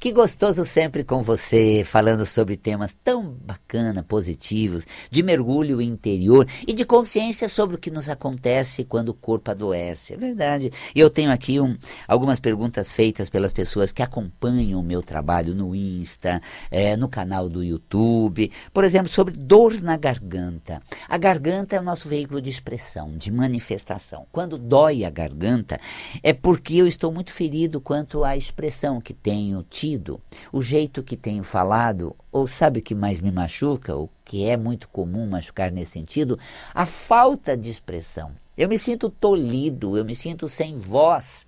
Que gostoso sempre com você, falando sobre temas tão bacana, positivos, de mergulho interior e de consciência sobre o que nos acontece quando o corpo adoece. É verdade. E eu tenho aqui um, algumas perguntas feitas pelas pessoas que acompanham o meu trabalho no Insta, é, no canal do YouTube, por exemplo, sobre dor na garganta. A garganta é o nosso veículo de expressão, de manifestação. Quando dói a garganta, é porque eu estou muito ferido quanto à expressão que tenho tido, o jeito que tenho falado ou sabe o que mais me machuca, o que é muito comum machucar nesse sentido? A falta de expressão. Eu me sinto tolhido, eu me sinto sem voz.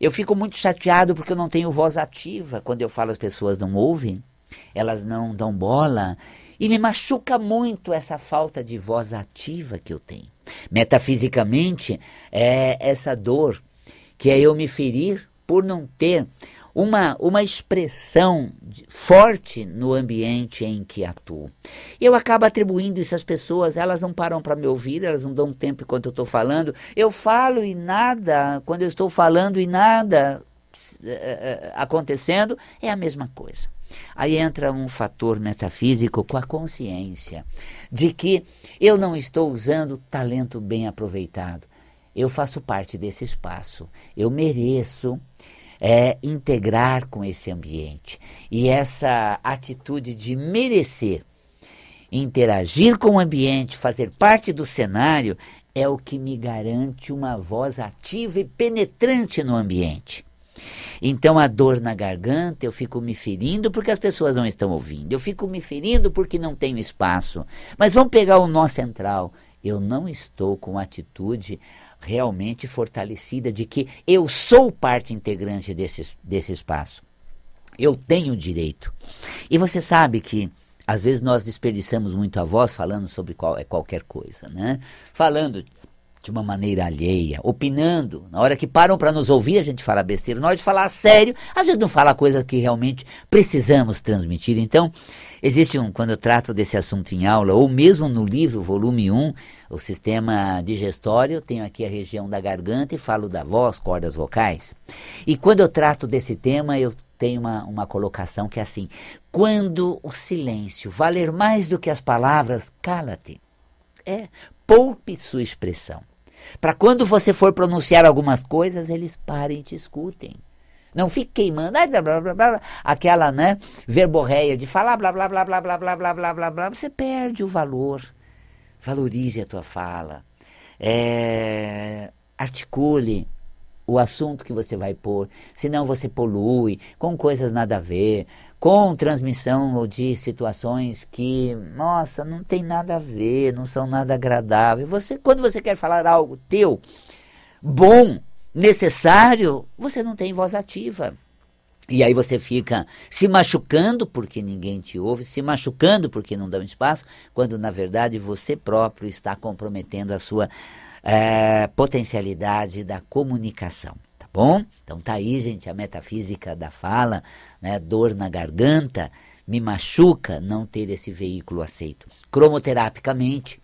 Eu fico muito chateado porque eu não tenho voz ativa. Quando eu falo, as pessoas não ouvem, elas não dão bola. E me machuca muito essa falta de voz ativa que eu tenho. Metafisicamente, é essa dor que é eu me ferir por não ter uma, uma expressão forte no ambiente em que atuo. Eu acabo atribuindo isso às pessoas, elas não param para me ouvir, elas não dão tempo enquanto eu estou falando. Eu falo e nada, quando eu estou falando e nada eh, eh, eh, acontecendo, é a mesma coisa. Aí entra um fator metafísico com a consciência de que eu não estou usando talento bem aproveitado. Eu faço parte desse espaço, eu mereço é integrar com esse ambiente. E essa atitude de merecer, interagir com o ambiente, fazer parte do cenário, é o que me garante uma voz ativa e penetrante no ambiente. Então a dor na garganta, eu fico me ferindo porque as pessoas não estão ouvindo, eu fico me ferindo porque não tenho espaço. Mas vamos pegar o nó central. Eu não estou com atitude realmente fortalecida de que eu sou parte integrante desse, desse espaço. Eu tenho direito. E você sabe que às vezes nós desperdiçamos muito a voz falando sobre qual, é qualquer coisa, né? Falando de uma maneira alheia, opinando. Na hora que param para nos ouvir, a gente fala besteira. Na hora de falar sério, a gente não fala coisa que realmente precisamos transmitir. Então, existe um, quando eu trato desse assunto em aula, ou mesmo no livro, volume 1, o sistema digestório, tenho aqui a região da garganta e falo da voz, cordas vocais. E quando eu trato desse tema, eu tenho uma, uma colocação que é assim: quando o silêncio valer mais do que as palavras, cala-te. É, poupe sua expressão. Para quando você for pronunciar algumas coisas, eles parem e te escutem. Não fique queimando, ai, blá, blá, blá, blá, aquela né, verborreia de falar blá, blá, blá, blá, blá, blá, blá, blá, blá, blá. Você perde o valor. Valorize a tua fala. É, articule o assunto que você vai pôr, senão você polui com coisas nada a ver, com transmissão de situações que, nossa, não tem nada a ver, não são nada agradável. Você, quando você quer falar algo teu, bom, necessário, você não tem voz ativa. E aí você fica se machucando porque ninguém te ouve, se machucando porque não dão espaço, quando na verdade você próprio está comprometendo a sua é, potencialidade da comunicação bom? Então tá aí, gente, a metafísica da fala, né? Dor na garganta, me machuca não ter esse veículo aceito. Cromoterapicamente,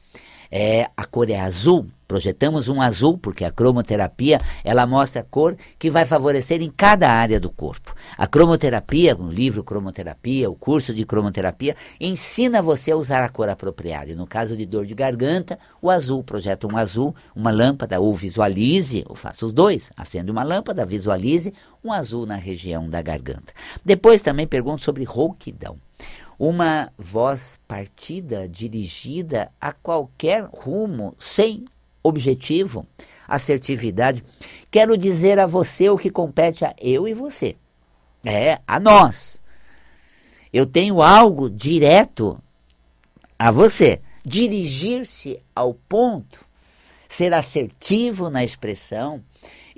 é, a cor é azul, projetamos um azul, porque a cromoterapia ela mostra a cor que vai favorecer em cada área do corpo. A cromoterapia, o livro Cromoterapia, o curso de cromoterapia, ensina você a usar a cor apropriada. E no caso de dor de garganta, o azul, projeta um azul, uma lâmpada, ou visualize, ou faça os dois, acende uma lâmpada, visualize um azul na região da garganta. Depois também pergunto sobre rouquidão uma voz partida, dirigida a qualquer rumo, sem objetivo, assertividade. Quero dizer a você o que compete a eu e você. É, a nós. Eu tenho algo direto a você. Dirigir-se ao ponto, ser assertivo na expressão,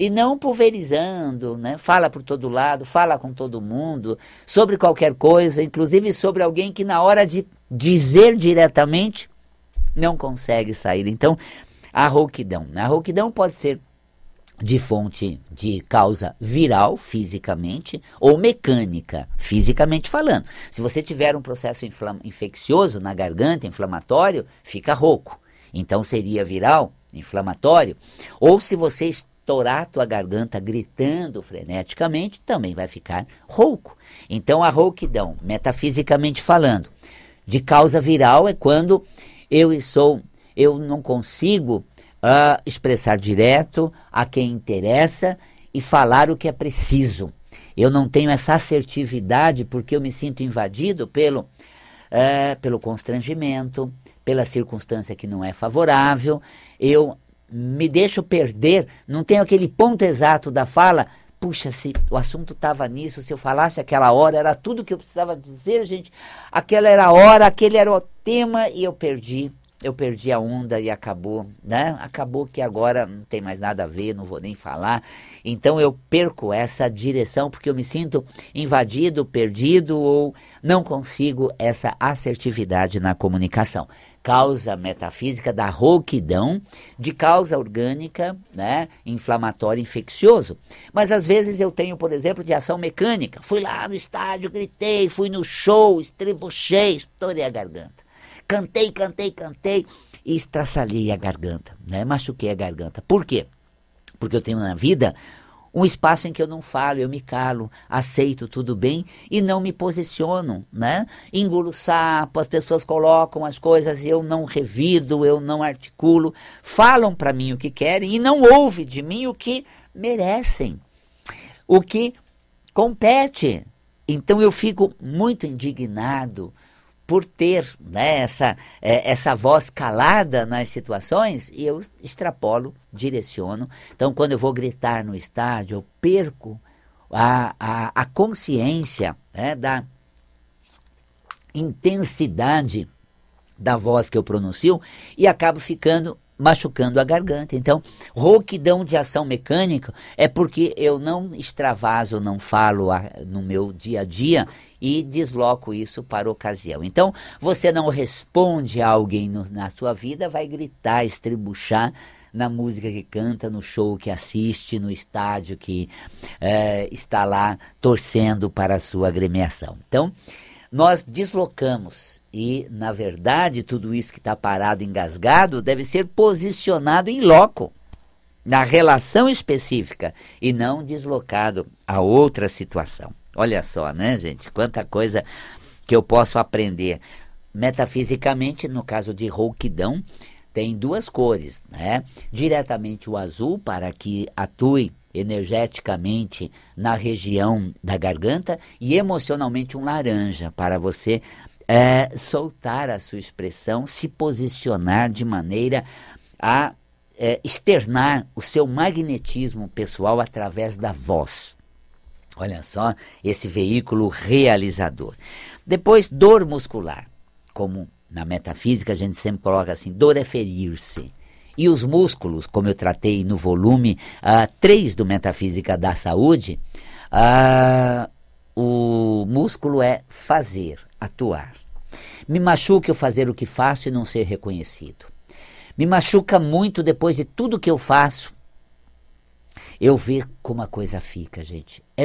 e não pulverizando, né? Fala por todo lado, fala com todo mundo, sobre qualquer coisa, inclusive sobre alguém que na hora de dizer diretamente não consegue sair. Então, a rouquidão. Né? A rouquidão pode ser de fonte de causa viral, fisicamente, ou mecânica, fisicamente falando. Se você tiver um processo infeccioso na garganta, inflamatório, fica rouco. Então seria viral, inflamatório. Ou se você estourar tua garganta gritando freneticamente, também vai ficar rouco. Então a rouquidão, metafisicamente falando, de causa viral é quando eu sou, eu não consigo uh, expressar direto a quem interessa e falar o que é preciso. Eu não tenho essa assertividade porque eu me sinto invadido pelo, uh, pelo constrangimento, pela circunstância que não é favorável. Eu me deixo perder, não tenho aquele ponto exato da fala. Puxa, se o assunto estava nisso, se eu falasse aquela hora, era tudo que eu precisava dizer, gente. Aquela era a hora, aquele era o tema e eu perdi. Eu perdi a onda e acabou, né? Acabou que agora não tem mais nada a ver, não vou nem falar. Então eu perco essa direção porque eu me sinto invadido, perdido ou não consigo essa assertividade na comunicação causa metafísica da rouquidão, de causa orgânica, né, inflamatório infeccioso. Mas às vezes eu tenho, por exemplo, de ação mecânica. Fui lá no estádio, gritei, fui no show, estribuchei, estourei a garganta. Cantei, cantei, cantei e estraçalhei a garganta, né? Machuquei a garganta. Por quê? Porque eu tenho na vida um espaço em que eu não falo, eu me calo, aceito tudo bem e não me posiciono, né? Engulo sapo, as pessoas colocam as coisas e eu não revido, eu não articulo, falam para mim o que querem e não ouvem de mim o que merecem, o que compete. Então eu fico muito indignado por ter né, essa, é, essa voz calada nas situações, e eu extrapolo, direciono. Então, quando eu vou gritar no estádio, eu perco a, a, a consciência né, da intensidade da voz que eu pronuncio e acabo ficando machucando a garganta. Então, rouquidão de ação mecânica é porque eu não extravaso, não falo a, ah, no meu dia a dia e desloco isso para ocasião. Então, você não responde a alguém no, na sua vida, vai gritar, estribuchar na música que canta, no show que assiste, no estádio que é, está lá torcendo para a sua agremiação. Então, nós deslocamos. E, na verdade, tudo isso que está parado, engasgado, deve ser posicionado em loco, na relação específica, e não deslocado a outra situação. Olha só, né, gente? Quanta coisa que eu posso aprender. Metafisicamente, no caso de rouquidão, tem duas cores, né? Diretamente o azul para que atue energeticamente na região da garganta e emocionalmente um laranja para você é, soltar a sua expressão, se posicionar de maneira a é, externar o seu magnetismo pessoal através da voz. Olha só esse veículo realizador. Depois, dor muscular. Como na metafísica a gente sempre coloca assim: dor é ferir-se e os músculos, como eu tratei no volume uh, ah, 3 do Metafísica da Saúde, uh, o músculo é fazer, atuar. Me machuca eu fazer o que faço e não ser reconhecido. Me machuca muito depois de tudo que eu faço. Eu ver como a coisa fica, gente. É,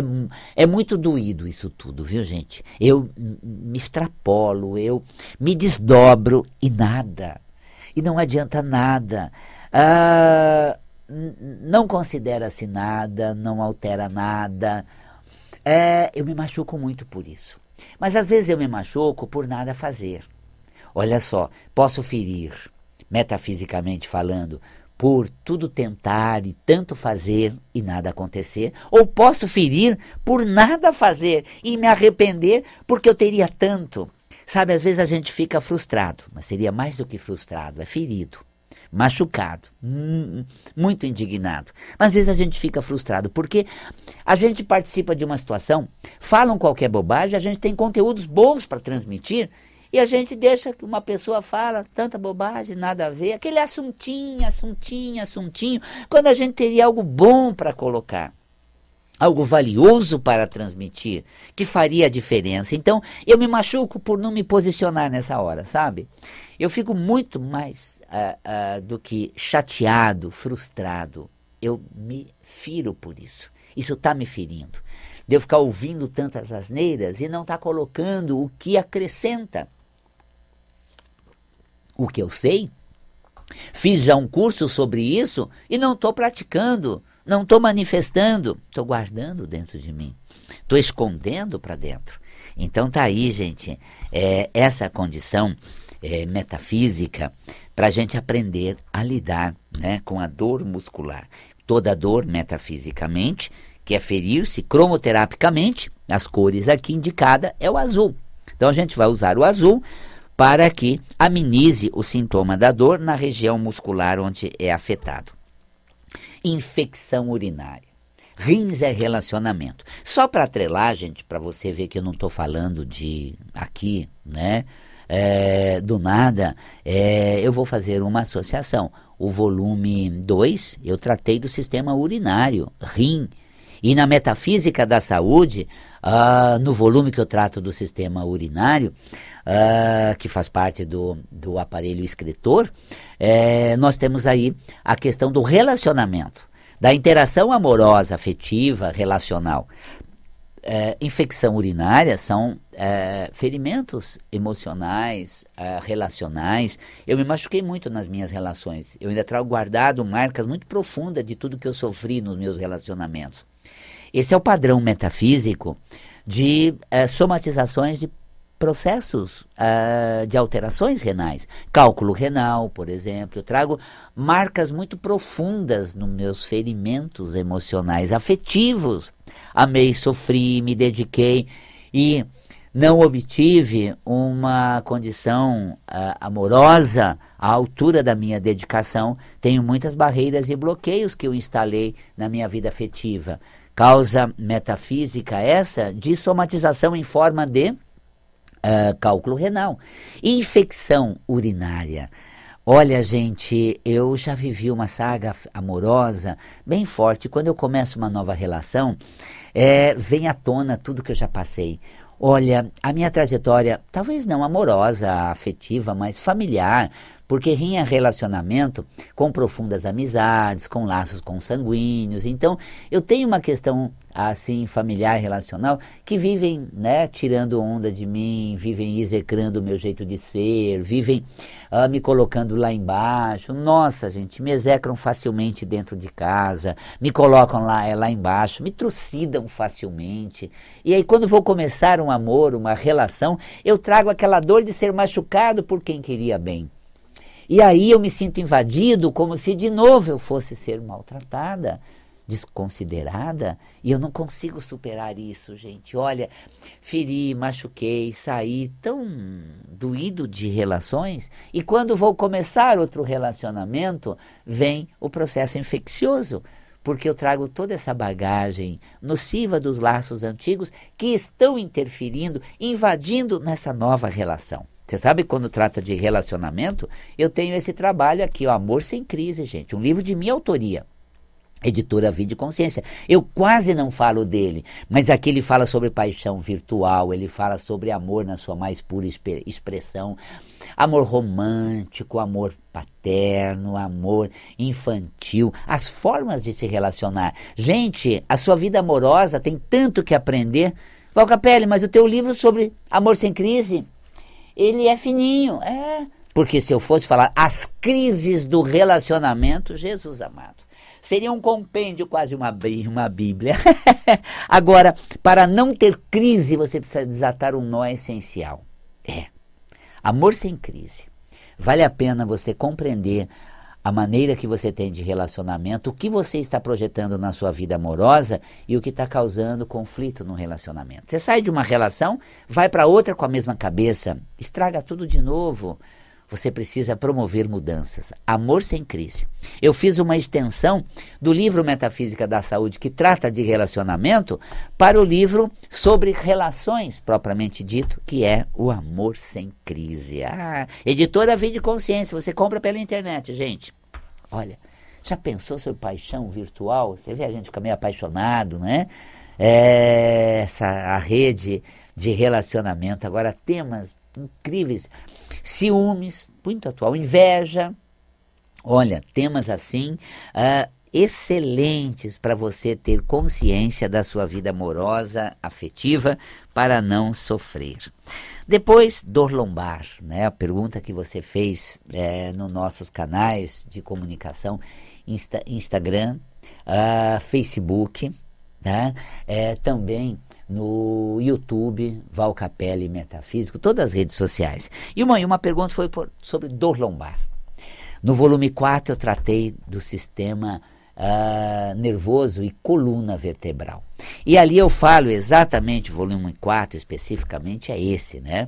é muito doído isso tudo, viu, gente? Eu me extrapolo, eu me desdobro e nada e não adianta nada. Ah, não considera-se nada, não altera nada. É, eu me machuco muito por isso. Mas às vezes eu me machuco por nada fazer. Olha só, posso ferir, metafisicamente falando, por tudo tentar e tanto fazer e nada acontecer, ou posso ferir por nada fazer e me arrepender porque eu teria tanto. Sabe, às vezes a gente fica frustrado, mas seria mais do que frustrado, é ferido, machucado, hum, muito indignado. Mas às vezes a gente fica frustrado porque a gente participa de uma situação, falam qualquer bobagem, a gente tem conteúdos bons para transmitir e a gente deixa que uma pessoa fala tanta bobagem, nada a ver, aquele assuntinho, assuntinho, assuntinho, quando a gente teria algo bom para colocar algo valioso para transmitir, que faria a diferença. Então, eu me machuco por não me posicionar nessa hora, sabe? Eu fico muito mais uh, uh, do que chateado, frustrado. Eu me firo por isso. Isso está me ferindo. De eu ficar ouvindo tantas asneiras e não estar tá colocando o que acrescenta. O que eu sei, fiz já um curso sobre isso e não estou praticando. Não estou manifestando, estou guardando dentro de mim, estou escondendo para dentro. Então tá aí, gente, é, essa condição é, metafísica para a gente aprender a lidar né, com a dor muscular. Toda dor metafisicamente, que é ferir-se cromoterapicamente, as cores aqui indicada é o azul. Então a gente vai usar o azul para que amenize o sintoma da dor na região muscular onde é afetado infecção urinária. Rins é relacionamento. Só para atrelar, gente, para você ver que eu não estou falando de aqui, né? É, do nada, é, eu vou fazer uma associação. O volume 2, eu tratei do sistema urinário, rim. E na metafísica da saúde, ah, no volume que eu trato do sistema urinário, uh, que faz parte do, do aparelho escritor, é, nós temos aí a questão do relacionamento, da interação amorosa, afetiva, relacional. É, infecção urinária são é, ferimentos emocionais, é, relacionais. Eu me machuquei muito nas minhas relações. Eu ainda trago guardado marcas muito profundas de tudo que eu sofri nos meus relacionamentos. Esse é o padrão metafísico de somatizações de processos uh, de alterações renais. Cálculo renal, por exemplo. Eu trago marcas muito profundas nos meus ferimentos emocionais, afetivos. Amei, sofri, me dediquei e não obtive uma condição uh, amorosa à altura da minha dedicação. Tenho muitas barreiras e bloqueios que eu instalei na minha vida afetiva. Causa metafísica essa de somatização em forma de uh, cálculo renal. Infecção urinária. Olha, gente, eu já vivi uma saga amorosa bem forte. Quando eu começo uma nova relação, é, vem à tona tudo que eu já passei. Olha, a minha trajetória, talvez não amorosa, afetiva, mas familiar, porque rinha é relacionamento com profundas amizades, com laços consanguíneos. Então, eu tenho uma questão assim familiar relacional que vivem, né, tirando onda de mim, vivem execrando o meu jeito de ser, vivem uh, me colocando lá embaixo. Nossa, gente, me execram facilmente dentro de casa, me colocam lá é, lá embaixo, me trucidam facilmente. E aí quando vou começar um amor, uma relação, eu trago aquela dor de ser machucado por quem queria bem. E aí eu me sinto invadido, como se de novo eu fosse ser maltratada, desconsiderada, e eu não consigo superar isso, gente. Olha, feri, machuquei, saí tão doído de relações, e quando vou começar outro relacionamento, vem o processo infeccioso porque eu trago toda essa bagagem nociva dos laços antigos que estão interferindo, invadindo nessa nova relação. Você sabe quando trata de relacionamento, eu tenho esse trabalho aqui, o Amor Sem Crise, gente. Um livro de minha autoria. Editora Vida e Consciência. Eu quase não falo dele, mas aqui ele fala sobre paixão virtual, ele fala sobre amor na sua mais pura expressão, amor romântico, amor paterno, amor infantil, as formas de se relacionar. Gente, a sua vida amorosa tem tanto que aprender. Valcapelli, mas o teu livro sobre amor sem crise ele é fininho. É. Porque se eu fosse falar as crises do relacionamento, Jesus amado, seria um compêndio, quase uma, uma Bíblia. Agora, para não ter crise, você precisa desatar um nó essencial. É. Amor sem crise. Vale a pena você compreender a maneira que você tem de relacionamento, o que você está projetando na sua vida amorosa e o que está causando conflito no relacionamento. Você sai de uma relação, vai para outra com a mesma cabeça, estraga tudo de novo você precisa promover mudanças. Amor sem crise. Eu fiz uma extensão do livro Metafísica da Saúde, que trata de relacionamento, para o livro sobre relações, propriamente dito, que é o amor sem crise. Ah, editora Vida Consciência, você compra pela internet, gente. Olha, já pensou sobre paixão virtual? Você vê a gente fica meio apaixonado, né? É, essa, a rede de relacionamento. Agora, temas incríveis ciúmes, muito atual, inveja. Olha, temas assim uh, excelentes para você ter consciência da sua vida amorosa, afetiva, para não sofrer. Depois, dor lombar, né? A pergunta que você fez é, nos nossos canais de comunicação, Insta, Instagram, uh, Facebook, né? É, também no YouTube, Val Capelli Metafísico, todas as redes sociais. E uma, uma pergunta foi por, sobre dor lombar. No volume 4 eu tratei do sistema uh, nervoso e coluna vertebral. E ali eu falo exatamente, o volume 4 especificamente é esse, né?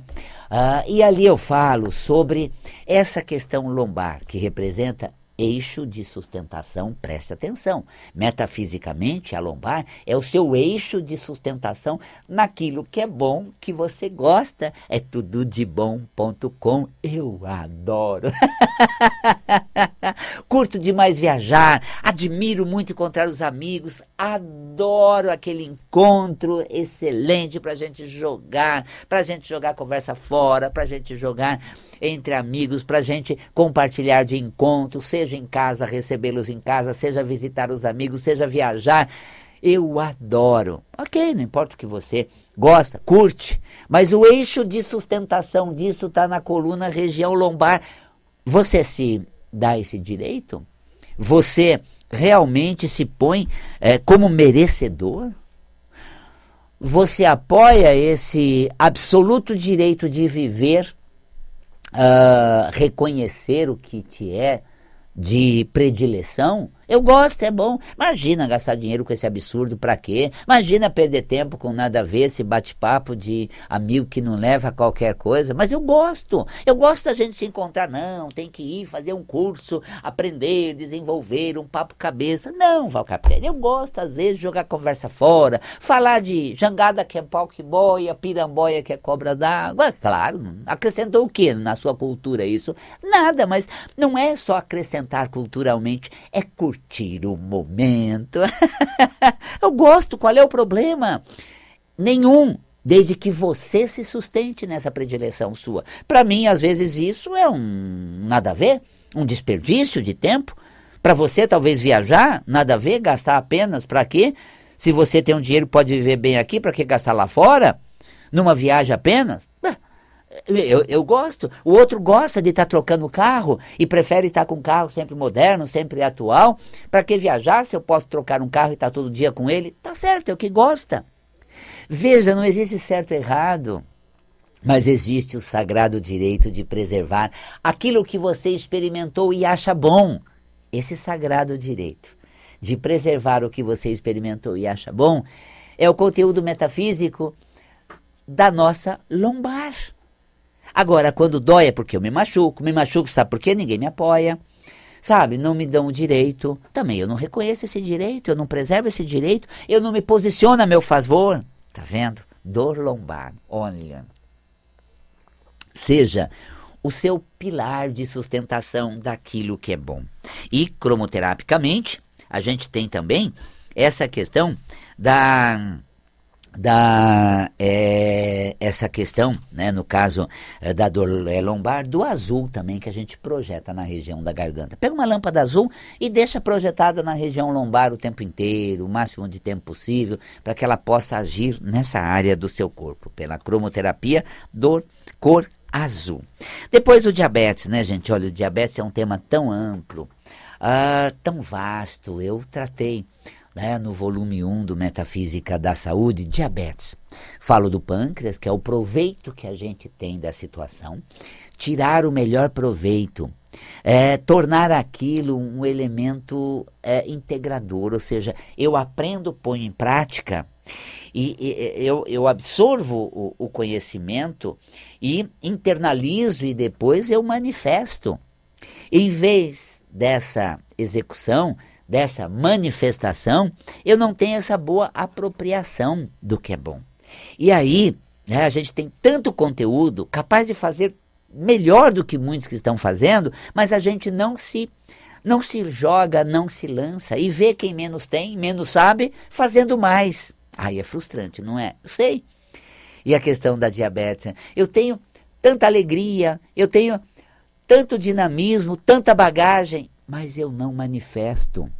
Uh, e ali eu falo sobre essa questão lombar, que representa eixo de sustentação, preste atenção. Metafisicamente, a lombar é o seu eixo de sustentação naquilo que é bom, que você gosta. É tudo de bom.com. Eu adoro. Curto demais viajar, admiro muito encontrar os amigos, adoro aquele encontro excelente para gente jogar, para gente jogar conversa fora, para gente jogar entre amigos, para gente compartilhar de encontro, seja seja em casa, recebê-los em casa, seja visitar os amigos, seja viajar. Eu adoro. Ok, não importa o que você gosta, curte, mas o eixo de sustentação disso está na coluna região lombar. Você se dá esse direito? Você realmente se põe é, como merecedor? Você apoia esse absoluto direito de viver, uh, reconhecer o que te é de predileção eu gosto, é bom. Imagina gastar dinheiro com esse absurdo, para quê? Imagina perder tempo com nada a ver, esse bate-papo de amigo que não leva a qualquer coisa. Mas eu gosto. Eu gosto da gente se encontrar. Não, tem que ir fazer um curso, aprender, desenvolver, um papo cabeça. Não, Valcapelli, eu gosto às vezes de jogar conversa fora, falar de jangada que é pau que boia, piramboia que é cobra d'água. Claro, acrescentou o quê na sua cultura isso? Nada, mas não é só acrescentar culturalmente, é curtir curtir o momento. eu gosto, qual é o problema? Nenhum, desde que você se sustente nessa predileção sua. Para mim, às vezes, isso é um nada a ver, um desperdício de tempo. Para você, talvez viajar, nada a ver, gastar apenas para quê? Se você tem um dinheiro, pode viver bem aqui, para que gastar lá fora? Numa viagem apenas? Eu, eu gosto. O outro gosta de estar tá trocando carro e prefere estar tá com um carro sempre moderno, sempre atual. Para que viajar se eu posso trocar um carro e estar tá todo dia com ele? Tá certo, é o que gosta. Veja, não existe certo e errado. Mas existe o sagrado direito de preservar aquilo que você experimentou e acha bom. Esse sagrado direito de preservar o que você experimentou e acha bom é o conteúdo metafísico da nossa lombar. Agora, quando dói é porque eu me machuco. Me machuco, sabe por quê? Ninguém me apoia. Sabe? Não me dão o direito. Também eu não reconheço esse direito, eu não preservo esse direito, eu não me posiciono a meu favor. Tá vendo? Dor lombar. Olha. Seja o seu pilar de sustentação daquilo que é bom. E cromoterapicamente, a gente tem também essa questão da da é, essa questão, né, no caso é, da dor é, lombar, do azul também que a gente projeta na região da garganta. Pega uma lâmpada azul e deixa projetada na região lombar o tempo inteiro, o máximo de tempo possível, para que ela possa agir nessa área do seu corpo, pela cromoterapia, dor, cor azul. Depois do diabetes, né, gente? Olha, o diabetes é um tema tão amplo, ah, tão vasto. Eu tratei né, no volume 1 do Metafísica da Saúde, diabetes. Falo do pâncreas, que é o proveito que a gente tem da situação, tirar o melhor proveito, é, tornar aquilo um elemento é, integrador, ou seja, eu aprendo, ponho em prática e, e eu, eu, absorvo o, o conhecimento e internalizo e depois eu manifesto. Em vez dessa execução dessa manifestação, eu não tenho essa boa apropriação do que é bom. E aí, né, a gente tem tanto conteúdo capaz de fazer melhor do que muitos que estão fazendo, mas a gente não se não se joga, não se lança e vê quem menos tem, menos sabe, fazendo mais. Aí é frustrante, não é? Sei. E a questão da diabetes, né? eu tenho tanta alegria, eu tenho tanto dinamismo, tanta bagagem, mas eu não manifesto.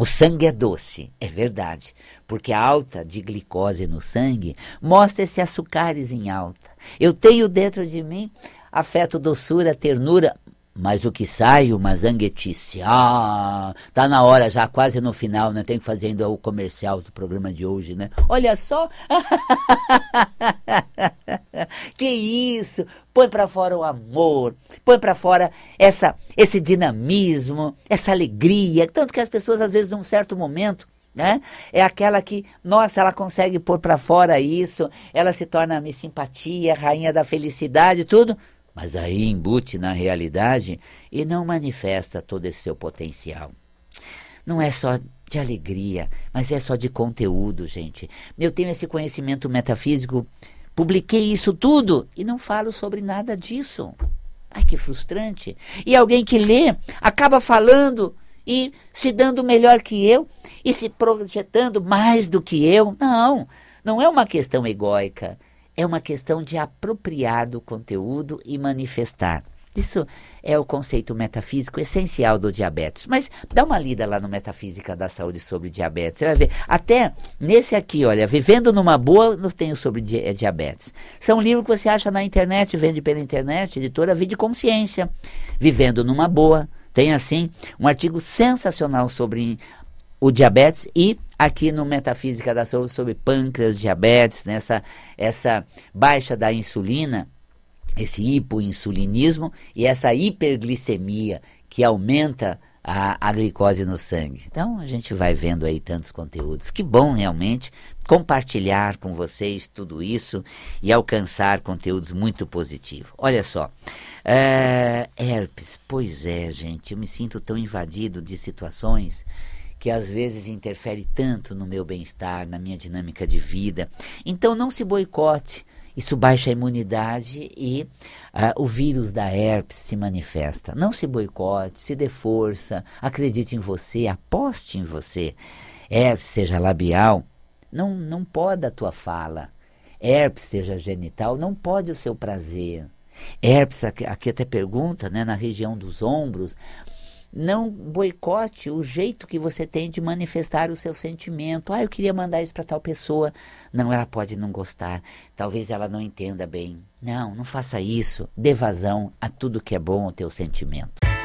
O sangue é doce, é verdade, porque a alta de glicose no sangue mostra esses açúcares em alta. Eu tenho dentro de mim afeto, doçura, ternura, mas o que sai, uma zanguetice. É ah, tá na hora já, quase no final, né? Tenho que fazer ainda o comercial do programa de hoje, né? Olha só. que isso! Põe para fora o amor, põe para fora essa esse dinamismo, essa alegria, tanto que as pessoas às vezes num certo momento né? É aquela que, nossa, ela consegue pôr para fora isso, ela se torna a minha simpatia, rainha da felicidade, tudo mas aí embute na realidade e não manifesta todo esse seu potencial. Não é só de alegria, mas é só de conteúdo, gente. Eu tenho esse conhecimento metafísico, publiquei isso tudo e não falo sobre nada disso. Ai, que frustrante. E alguém que lê acaba falando e se dando melhor que eu e se projetando mais do que eu. Não, não é uma questão egóica. É uma questão de apropriar do conteúdo e manifestar. Isso é o conceito metafísico essencial do diabetes. Mas dá uma lida lá no Metafísica da Saúde sobre diabetes. Você vai ver. Até nesse aqui, olha, Vivendo numa Boa, não tenho sobre di eh, diabetes. São livros que você acha na internet, vende pela internet, editora Vida e Consciência. Vivendo numa Boa. Tem assim um artigo sensacional sobre o diabetes e aqui no Metafísica da Saúde sobre pâncreas, diabetes, nessa né, essa baixa da insulina, esse hipoinsulinismo e essa hiperglicemia que aumenta a, a glicose no sangue. Então a gente vai vendo aí tantos conteúdos. Que bom realmente compartilhar com vocês tudo isso e alcançar conteúdos muito positivos. Olha só, é, herpes, pois é, gente, eu me sinto tão invadido de situações que às vezes interfere tanto no meu bem-estar, na minha dinâmica de vida. Então não se boicote. Isso baixa a imunidade e uh, o vírus da herpes se manifesta. Não se boicote, se dê força, acredite em você, aposte em você. Herpes, seja labial, não, não pode a tua fala. Herpes, seja genital, não pode o seu prazer. Herpes, aqui, aqui até pergunta, né, na região dos ombros, não boicote o jeito que você tem de manifestar o seu sentimento. Ah, eu queria mandar isso para tal pessoa. Não, ela pode não gostar. Talvez ela não entenda bem. Não, não faça isso. Dê vazão a tudo que é bom o teu sentimento.